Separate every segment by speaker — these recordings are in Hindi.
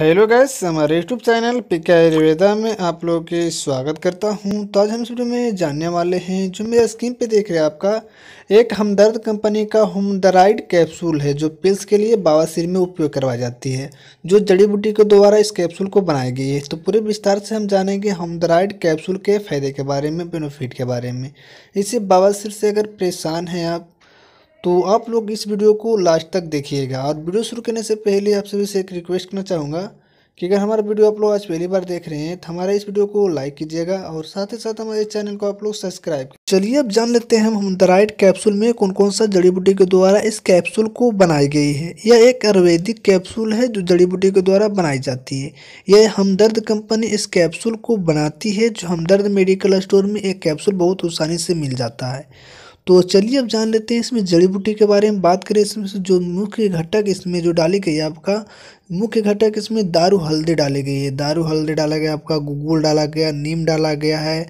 Speaker 1: हेलो गैस हमारे यूट्यूब चैनल पिका आयुर्वेदा में आप लोगों के स्वागत करता हूं तो आज हम वीडियो में जानने वाले हैं जो मेरा स्क्रीन पे देख रहे हैं आपका एक हमदर्द कंपनी का हमदराइड कैप्सूल है जो पिल्स के लिए बावासीर में उपयोग करवाई जाती है जो जड़ी बूटी के द्वारा इस कैप्सूल को बनाई गई है तो पूरे विस्तार से हम जानेंगे हमदराइड कैप्सूल के फ़ायदे के बारे में बेनिफिट के बारे में इसे बावासीर से अगर परेशान हैं आप तो आप लोग इस वीडियो को लास्ट तक देखिएगा और वीडियो शुरू करने से पहले आप सभी से एक रिक्वेस्ट करना चाहूँगा कि अगर हमारा वीडियो आप लोग आज पहली बार देख रहे हैं तो हमारा इस वीडियो को लाइक कीजिएगा और साथ ही साथ हमारे चैनल को आप लोग सब्सक्राइब चलिए अब जान लेते हैं हम राइट कैप्सूल में कौन कौन सा जड़ी बूटी के द्वारा इस कैप्सूल को बनाई गई है यह एक आयुर्वेदिक कैप्सूल है जो जड़ी बूटी के द्वारा बनाई जाती है यह हमदर्द कंपनी इस कैप्सूल को बनाती है जो हमदर्द मेडिकल स्टोर में एक कैप्सूल बहुत आसानी से मिल जाता है तो चलिए अब जान लेते हैं इसमें जड़ी बूटी के बारे में बात करें इसमें से जो मुख्य घटक इसमें जो डाली गई है आपका मुख्य घटक इसमें दारू हल्दी डाली गई है दारू हल्दी डाला गया आपका गुगुल डाला गया नीम डाला गया है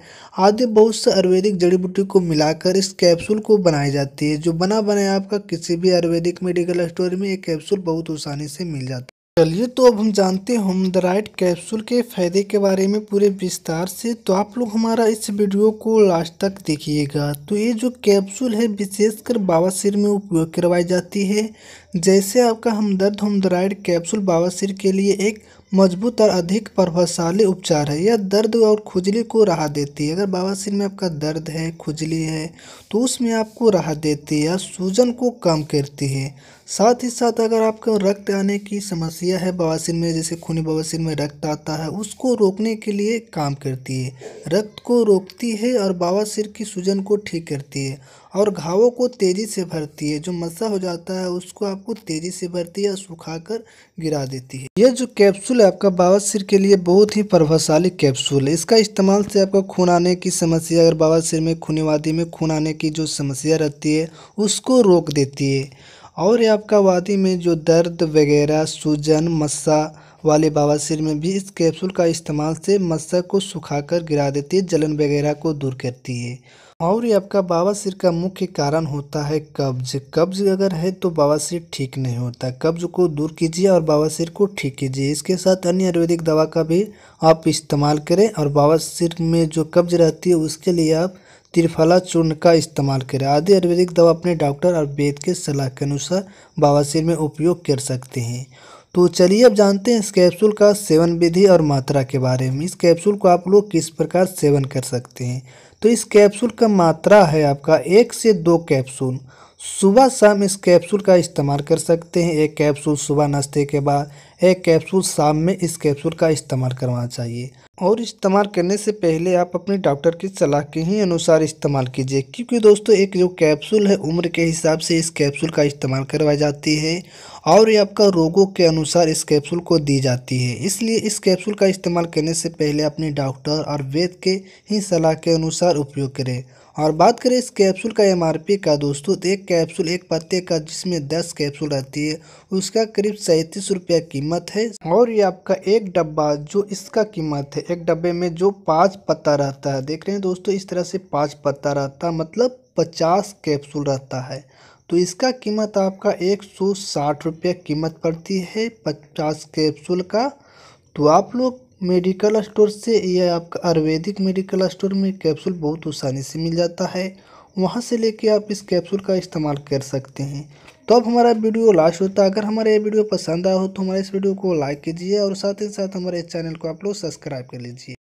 Speaker 1: आदि बहुत से आयुर्वेदिक जड़ी बूटी को मिलाकर इस कैप्सूल को बनाई जाती है जो बना बनाया आपका किसी भी आयुर्वेदिक मेडिकल स्टोर में ये कैप्सूल बहुत आसानी से मिल जाता है चलिए तो अब हम जानते हैं होमदराइट कैप्सूल के फ़ायदे के बारे में पूरे विस्तार से तो आप लोग हमारा इस वीडियो को लास्ट तक देखिएगा तो ये जो कैप्सूल है विशेषकर बाबा सिर में उपयोग करवाई जाती है जैसे आपका हमदर्द होमदराइट कैप्सूल सिर के लिए एक मजबूत और अधिक प्रभावशाली उपचार है यह दर्द और खुजली को राहत देती है अगर बवासीर में आपका दर्द है खुजली है तो उसमें आपको राहत देती है सूजन को कम करती है साथ ही साथ अगर आपको रक्त आने की समस्या है बवासीर में जैसे खूनी बवासीर में रक्त आता है उसको रोकने के लिए काम करती है रक्त को रोकती है और बवासीर की सूजन को ठीक करती है और घावों को तेज़ी से भरती है जो मसा हो जाता है उसको आपको तेज़ी से भरती है और सुखा कर गिरा देती है यह जो कैप्सूल है आपका सिर के लिए बहुत ही प्रभावशाली कैप्सूल है इसका इस्तेमाल से आपका खून आने की समस्या अगर सिर में वादी में खून आने की जो समस्या रहती है उसको रोक देती है और ये आपका वादी में जो दर्द वगैरह सूजन मस्सा वाले बवासीर में भी इस कैप्सूल का इस्तेमाल से मस्सा को सुखाकर गिरा देती है जलन वगैरह को दूर करती है और ये आपका बवासीर का मुख्य कारण होता है कब्ज कब्ज अगर है तो बवासीर ठीक नहीं होता कब्ज को दूर कीजिए और बवासीर को ठीक कीजिए इसके साथ अन्य आयुर्वेदिक दवा का भी आप इस्तेमाल करें और बवासीर में जो कब्ज रहती है उसके लिए आप त्रिफला चूर्ण का इस्तेमाल करें आदि आयुर्वेदिक दवा अपने डॉक्टर और वेद के सलाह के अनुसार बवासीर में उपयोग कर सकते हैं तो चलिए अब जानते हैं इस कैप्सूल का सेवन विधि और मात्रा के बारे में इस कैप्सूल को आप लोग किस प्रकार सेवन कर सकते हैं तो इस कैप्सूल का मात्रा है आपका एक से दो कैप्सूल सुबह शाम इस कैप्सूल का इस्तेमाल कर सकते हैं एक कैप्सूल सुबह नाश्ते के बाद एक कैप्सूल शाम में इस कैप्सूल का इस्तेमाल करवाना चाहिए और इस्तेमाल करने से पहले आप अपने डॉक्टर की सलाह के ही अनुसार इस्तेमाल कीजिए क्योंकि दोस्तों एक जो कैप्सूल है उम्र के हिसाब से इस कैप्सूल का इस्तेमाल करवाई जाती है और ये आपका रोगों के अनुसार इस कैप्सूल को दी जाती है इसलिए इस कैप्सूल का इस्तेमाल करने से पहले अपने डॉक्टर और वेद के ही सलाह के अनुसार उपयोग करें और बात करें इस कैप्सूल का एम का दोस्तों तो एक कैप्सूल एक पत्ते का जिसमें दस कैप्सूल रहती है उसका करीब सैंतीस रुपया कीमत कीमत है और ये आपका एक डब्बा जो इसका कीमत है एक डब्बे में जो पाँच पत्ता रहता है देख रहे हैं दोस्तों इस तरह से पाँच पत्ता रहता मतलब पचास कैप्सूल रहता है तो इसका कीमत आपका एक सौ साठ रुपये कीमत पड़ती है पचास कैप्सूल का तो आप लोग मेडिकल स्टोर से या आपका आयुर्वेदिक मेडिकल स्टोर में कैप्सूल बहुत आसानी से मिल जाता है वहाँ से लेके आप इस कैप्सूल का इस्तेमाल कर सकते हैं तो अब हमारा वीडियो लास्ट होता है अगर हमारे ये वीडियो पसंद आया हो तो हमारे इस वीडियो को लाइक कीजिए और साथ ही साथ हमारे इस चैनल को आप लोग सब्सक्राइब कर लीजिए